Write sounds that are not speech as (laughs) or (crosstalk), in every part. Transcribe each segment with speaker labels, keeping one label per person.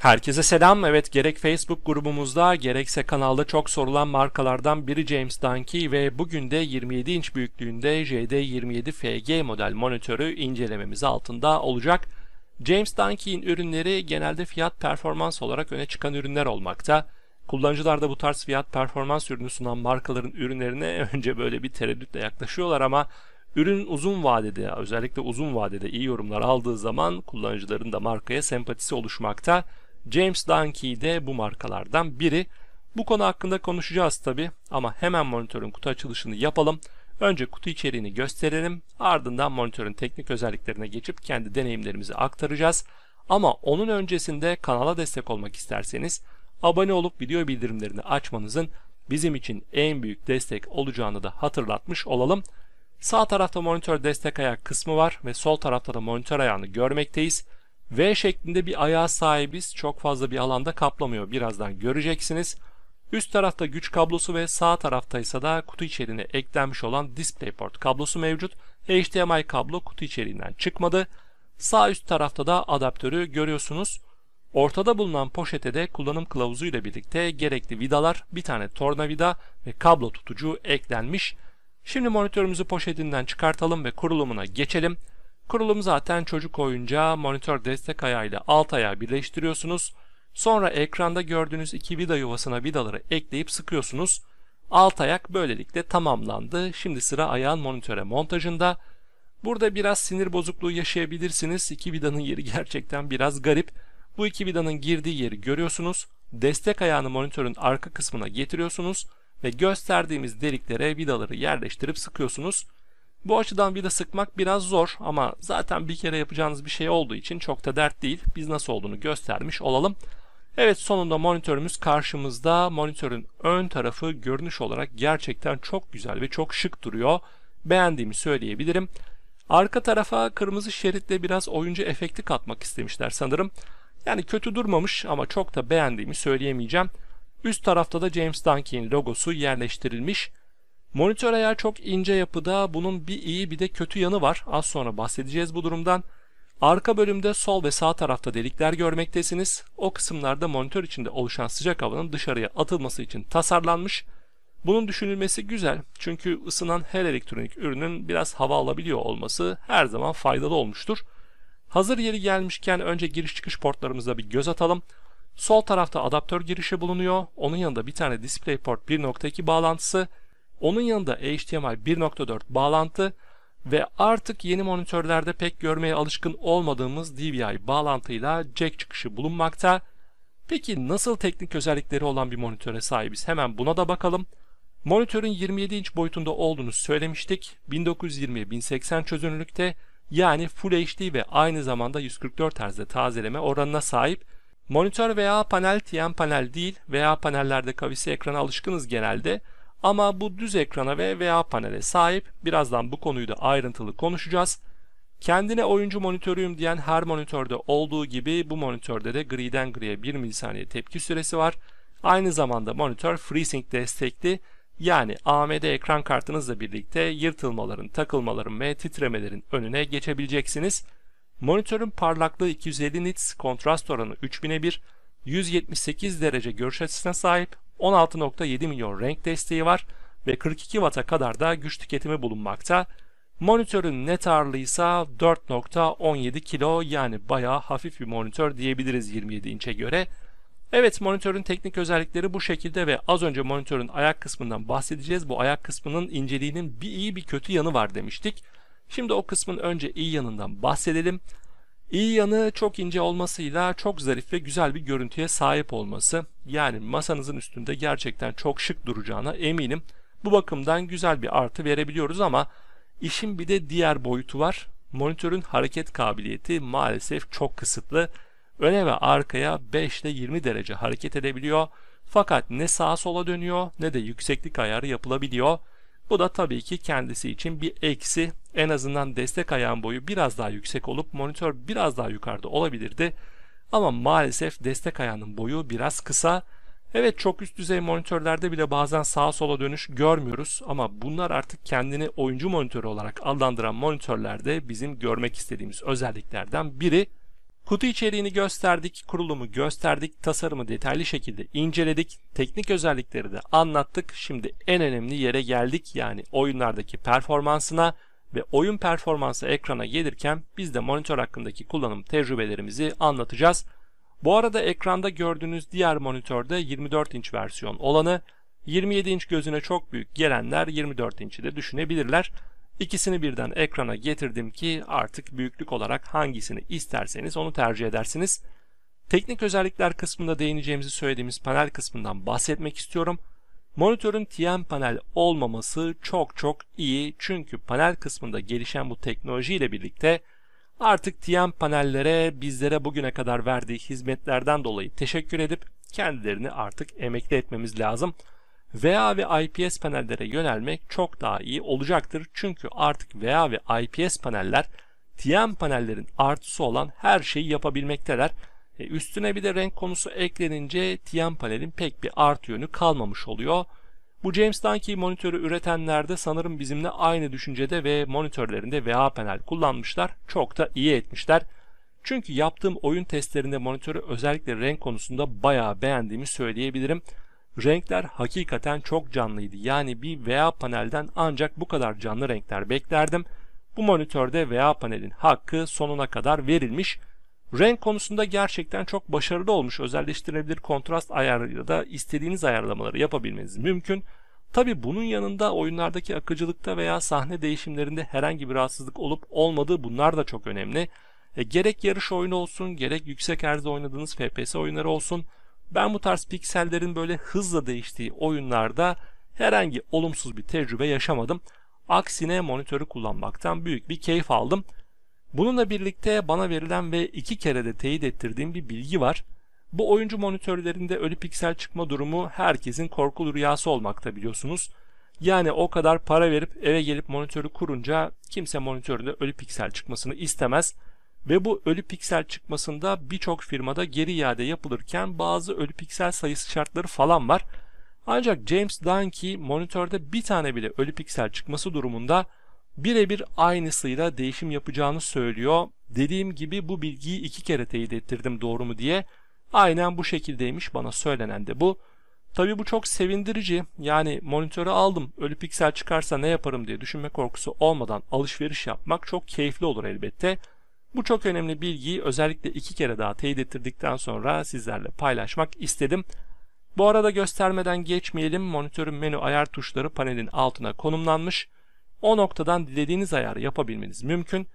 Speaker 1: Herkese selam. Evet gerek Facebook grubumuzda gerekse kanalda çok sorulan markalardan biri James Dunkey ve bugün de 27 inç büyüklüğünde JD27 FG model monitörü incelememiz altında olacak. James Dunkey'in ürünleri genelde fiyat performans olarak öne çıkan ürünler olmakta. Kullanıcılar da bu tarz fiyat performans ürünü sunan markaların ürünlerine (laughs) önce böyle bir tereddütle yaklaşıyorlar ama Ürün uzun vadede özellikle uzun vadede iyi yorumlar aldığı zaman kullanıcıların da markaya sempatisi oluşmakta. James Dunkey de bu markalardan biri. Bu konu hakkında konuşacağız tabi ama hemen monitörün kutu açılışını yapalım. Önce kutu içeriğini gösterelim ardından monitörün teknik özelliklerine geçip kendi deneyimlerimizi aktaracağız. Ama onun öncesinde kanala destek olmak isterseniz abone olup video bildirimlerini açmanızın bizim için en büyük destek olacağını da hatırlatmış olalım. Sağ tarafta monitör destek ayağı kısmı var ve sol tarafta da monitör ayağını görmekteyiz. V şeklinde bir ayağa sahibiz. Çok fazla bir alanda kaplamıyor. Birazdan göreceksiniz. Üst tarafta güç kablosu ve sağ tarafta ise da kutu içeriğine eklenmiş olan DisplayPort kablosu mevcut. HDMI kablo kutu içeriğinden çıkmadı. Sağ üst tarafta da adaptörü görüyorsunuz. Ortada bulunan poşete de kullanım kılavuzu ile birlikte gerekli vidalar, bir tane tornavida ve kablo tutucu eklenmiş. Şimdi monitörümüzü poşetinden çıkartalım ve kurulumuna geçelim. Kurulum zaten çocuk oyuncağı monitör destek ayağıyla alt ayağı birleştiriyorsunuz. Sonra ekranda gördüğünüz iki vida yuvasına vidaları ekleyip sıkıyorsunuz. Alt ayak böylelikle tamamlandı. Şimdi sıra ayağın monitöre montajında. Burada biraz sinir bozukluğu yaşayabilirsiniz. İki vidanın yeri (laughs) gerçekten biraz garip. Bu iki vidanın girdiği yeri görüyorsunuz. Destek ayağını monitörün arka kısmına getiriyorsunuz ve gösterdiğimiz deliklere vidaları yerleştirip sıkıyorsunuz. Bu açıdan vida sıkmak biraz zor ama zaten bir kere yapacağınız bir şey olduğu için çok da dert değil. Biz nasıl olduğunu göstermiş olalım. Evet sonunda monitörümüz karşımızda. Monitörün ön tarafı görünüş olarak gerçekten çok güzel ve çok şık duruyor. Beğendiğimi söyleyebilirim. Arka tarafa kırmızı şeritle biraz oyuncu efekti katmak istemişler sanırım. Yani kötü durmamış ama çok da beğendiğimi söyleyemeyeceğim. Üst tarafta da James Dunkey'in logosu yerleştirilmiş. Monitör eğer çok ince yapıda bunun bir iyi bir de kötü yanı var. Az sonra bahsedeceğiz bu durumdan. Arka bölümde sol ve sağ tarafta delikler görmektesiniz. O kısımlarda monitör içinde oluşan sıcak havanın dışarıya atılması için tasarlanmış. Bunun düşünülmesi güzel çünkü ısınan her elektronik ürünün biraz hava alabiliyor olması her zaman faydalı olmuştur. Hazır yeri gelmişken önce giriş çıkış portlarımıza bir göz atalım. Sol tarafta adaptör girişi bulunuyor. Onun yanında bir tane DisplayPort 1.2 bağlantısı, onun yanında HDMI 1.4 bağlantı ve artık yeni monitörlerde pek görmeye alışkın olmadığımız DVI bağlantıyla jack çıkışı bulunmakta. Peki nasıl teknik özellikleri olan bir monitöre sahibiz? Hemen buna da bakalım. Monitörün 27 inç boyutunda olduğunu söylemiştik. 1920-1080 çözünürlükte yani Full HD ve aynı zamanda 144 Hz'de tazeleme oranına sahip. Monitör veya panel TN panel değil veya panellerde kavisi ekrana alışkınız genelde. Ama bu düz ekrana ve VA panele sahip. Birazdan bu konuyu da ayrıntılı konuşacağız. Kendine oyuncu monitörüyüm diyen her monitörde olduğu gibi bu monitörde de griden griye 1 milisaniye tepki süresi var. Aynı zamanda monitör FreeSync destekli. Yani AMD ekran kartınızla birlikte yırtılmaların, takılmaların ve titremelerin önüne geçebileceksiniz. Monitörün parlaklığı 250 nits, kontrast oranı 3000'e 1, 178 derece görüş açısına sahip, 16.7 milyon renk desteği var ve 42 Watt'a kadar da güç tüketimi bulunmakta. Monitörün net ağırlığı ise 4.17 kilo yani bayağı hafif bir monitör diyebiliriz 27 inçe göre. Evet monitörün teknik özellikleri bu şekilde ve az önce monitörün ayak kısmından bahsedeceğiz. Bu ayak kısmının inceliğinin bir iyi bir kötü yanı var demiştik. Şimdi o kısmın önce iyi yanından bahsedelim. İyi yanı çok ince olmasıyla çok zarif ve güzel bir görüntüye sahip olması. Yani masanızın üstünde gerçekten çok şık duracağına eminim. Bu bakımdan güzel bir artı verebiliyoruz ama işin bir de diğer boyutu var. Monitörün hareket kabiliyeti maalesef çok kısıtlı. Öne ve arkaya 5 ile 20 derece hareket edebiliyor. Fakat ne sağa sola dönüyor ne de yükseklik ayarı yapılabiliyor. Bu da tabii ki kendisi için bir eksi en azından destek ayağın boyu biraz daha yüksek olup monitör biraz daha yukarıda olabilirdi. Ama maalesef destek ayağının boyu biraz kısa. Evet çok üst düzey monitörlerde bile bazen sağa sola dönüş görmüyoruz ama bunlar artık kendini oyuncu monitörü olarak adlandıran monitörlerde bizim görmek istediğimiz özelliklerden biri. Kutu içeriğini gösterdik, kurulumu gösterdik, tasarımı detaylı şekilde inceledik, teknik özellikleri de anlattık. Şimdi en önemli yere geldik yani oyunlardaki performansına ve oyun performansı ekrana gelirken biz de monitör hakkındaki kullanım tecrübelerimizi anlatacağız. Bu arada ekranda gördüğünüz diğer monitörde 24 inç versiyon olanı 27 inç gözüne çok büyük gelenler 24 inç'i de düşünebilirler. İkisini birden ekrana getirdim ki artık büyüklük olarak hangisini isterseniz onu tercih edersiniz. Teknik özellikler kısmında değineceğimizi söylediğimiz panel kısmından bahsetmek istiyorum. Monitörün TN panel olmaması çok çok iyi çünkü panel kısmında gelişen bu teknoloji ile birlikte artık TN panellere bizlere bugüne kadar verdiği hizmetlerden dolayı teşekkür edip kendilerini artık emekli etmemiz lazım. VA ve IPS panellere yönelmek çok daha iyi olacaktır. Çünkü artık VA ve IPS paneller TN panellerin artısı olan her şeyi yapabilmekteler. E, üstüne bir de renk konusu eklenince TM panelin pek bir art yönü kalmamış oluyor. Bu James Dunkey monitörü üretenlerde sanırım bizimle aynı düşüncede ve monitörlerinde VA panel kullanmışlar. Çok da iyi etmişler. Çünkü yaptığım oyun testlerinde monitörü özellikle renk konusunda bayağı beğendiğimi söyleyebilirim. Renkler hakikaten çok canlıydı. Yani bir VA panelden ancak bu kadar canlı renkler beklerdim. Bu monitörde VA panelin hakkı sonuna kadar verilmiş. Renk konusunda gerçekten çok başarılı olmuş özelleştirebilir kontrast ayarıyla da istediğiniz ayarlamaları yapabilmeniz mümkün. Tabi bunun yanında oyunlardaki akıcılıkta veya sahne değişimlerinde herhangi bir rahatsızlık olup olmadığı bunlar da çok önemli. E, gerek yarış oyunu olsun gerek yüksek erzde oynadığınız FPS oyunları olsun ben bu tarz piksellerin böyle hızla değiştiği oyunlarda herhangi olumsuz bir tecrübe yaşamadım. Aksine monitörü kullanmaktan büyük bir keyif aldım. Bununla birlikte bana verilen ve iki kere de teyit ettirdiğim bir bilgi var. Bu oyuncu monitörlerinde ölü piksel çıkma durumu herkesin korkulu rüyası olmakta biliyorsunuz. Yani o kadar para verip eve gelip monitörü kurunca kimse monitöründe ölü piksel çıkmasını istemez ve bu ölü piksel çıkmasında birçok firmada geri iade yapılırken bazı ölü piksel sayısı şartları falan var. Ancak James Dunkey monitörde bir tane bile ölü piksel çıkması durumunda birebir aynısıyla değişim yapacağını söylüyor. Dediğim gibi bu bilgiyi iki kere teyit ettirdim doğru mu diye. Aynen bu şekildeymiş bana söylenen de bu. Tabi bu çok sevindirici. Yani monitörü aldım ölü piksel çıkarsa ne yaparım diye düşünme korkusu olmadan alışveriş yapmak çok keyifli olur elbette. Bu çok önemli bilgiyi özellikle iki kere daha teyit ettirdikten sonra sizlerle paylaşmak istedim. Bu arada göstermeden geçmeyelim monitörün menü ayar tuşları panelin altına konumlanmış. O noktadan dilediğiniz ayarı yapabilmeniz mümkün.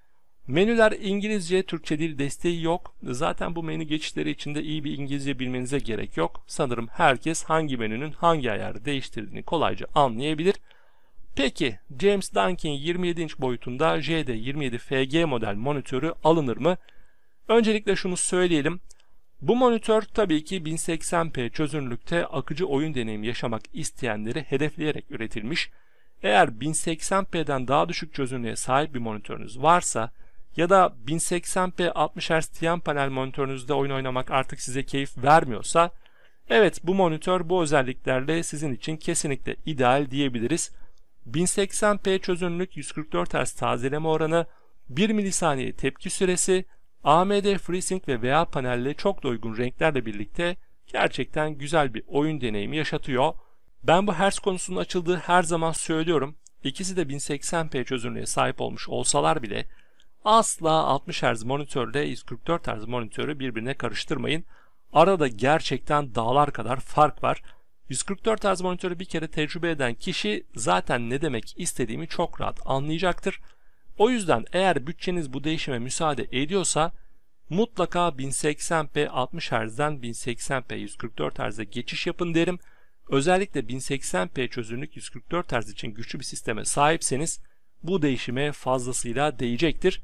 Speaker 1: Menüler İngilizce, Türkçe dil desteği yok. Zaten bu menü geçişleri içinde iyi bir İngilizce bilmenize gerek yok. Sanırım herkes hangi menünün hangi ayarı değiştirdiğini kolayca anlayabilir. Peki James Duncan 27 inç boyutunda JD27 FG model monitörü alınır mı? Öncelikle şunu söyleyelim. Bu monitör tabii ki 1080p çözünürlükte akıcı oyun deneyimi yaşamak isteyenleri hedefleyerek üretilmiş. Eğer 1080p'den daha düşük çözünürlüğe sahip bir monitörünüz varsa ya da 1080p 60 Hz yan panel monitörünüzde oyun oynamak artık size keyif vermiyorsa evet bu monitör bu özelliklerle sizin için kesinlikle ideal diyebiliriz. 1080p çözünürlük 144 Hz tazeleme oranı 1 milisaniye tepki süresi AMD FreeSync ve VA panelle çok da uygun renklerle birlikte gerçekten güzel bir oyun deneyimi yaşatıyor. Ben bu hertz konusunun açıldığı her zaman söylüyorum. İkisi de 1080p çözünürlüğe sahip olmuş olsalar bile asla 60 Hz monitörle 144 Hz monitörü birbirine karıştırmayın. Arada gerçekten dağlar kadar fark var. 144 Hz monitörü bir kere tecrübe eden kişi zaten ne demek istediğimi çok rahat anlayacaktır. O yüzden eğer bütçeniz bu değişime müsaade ediyorsa mutlaka 1080p 60 Hz'den 1080p 144 Hz'e geçiş yapın derim. Özellikle 1080p çözünürlük 144 Hz için güçlü bir sisteme sahipseniz bu değişime fazlasıyla değecektir.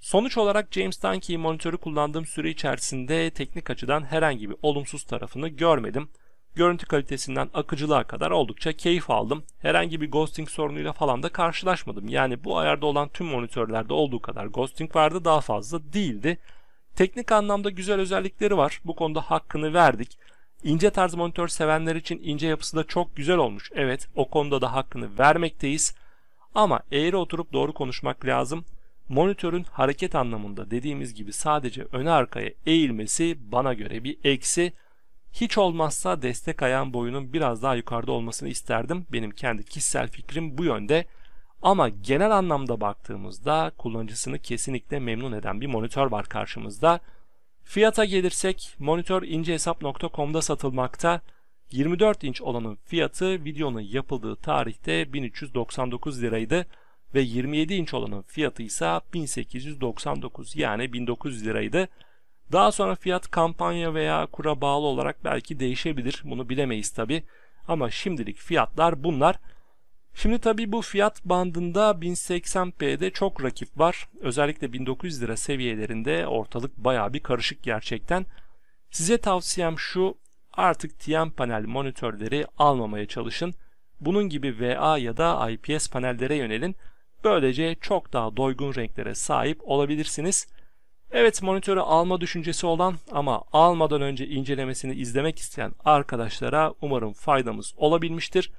Speaker 1: Sonuç olarak James Dunkey monitörü kullandığım süre içerisinde teknik açıdan herhangi bir olumsuz tarafını görmedim. Görüntü kalitesinden akıcılığa kadar oldukça keyif aldım. Herhangi bir ghosting sorunuyla falan da karşılaşmadım. Yani bu ayarda olan tüm monitörlerde olduğu kadar ghosting vardı daha fazla değildi. Teknik anlamda güzel özellikleri var. Bu konuda hakkını verdik. İnce tarz monitör sevenler için ince yapısı da çok güzel olmuş. Evet o konuda da hakkını vermekteyiz. Ama eğri oturup doğru konuşmak lazım. Monitörün hareket anlamında dediğimiz gibi sadece öne arkaya eğilmesi bana göre bir eksi. Hiç olmazsa destek ayağın boyunun biraz daha yukarıda olmasını isterdim. Benim kendi kişisel fikrim bu yönde. Ama genel anlamda baktığımızda kullanıcısını kesinlikle memnun eden bir monitör var karşımızda. Fiyata gelirsek monitorincehesap.com'da satılmakta. 24 inç olanın fiyatı videonun yapıldığı tarihte 1399 liraydı ve 27 inç olanın fiyatı ise 1899 yani 1900 liraydı. Daha sonra fiyat kampanya veya kura bağlı olarak belki değişebilir. Bunu bilemeyiz tabi. Ama şimdilik fiyatlar bunlar. Şimdi tabii bu fiyat bandında 1080p'de çok rakip var. Özellikle 1900 lira seviyelerinde ortalık baya bir karışık gerçekten. Size tavsiyem şu artık TN panel monitörleri almamaya çalışın. Bunun gibi VA ya da IPS panellere yönelin. Böylece çok daha doygun renklere sahip olabilirsiniz. Evet monitörü alma düşüncesi olan ama almadan önce incelemesini izlemek isteyen arkadaşlara umarım faydamız olabilmiştir.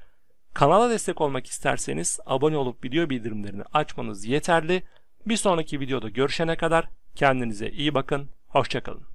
Speaker 1: Kanala destek olmak isterseniz abone olup video bildirimlerini açmanız yeterli. Bir sonraki videoda görüşene kadar kendinize iyi bakın, hoşçakalın.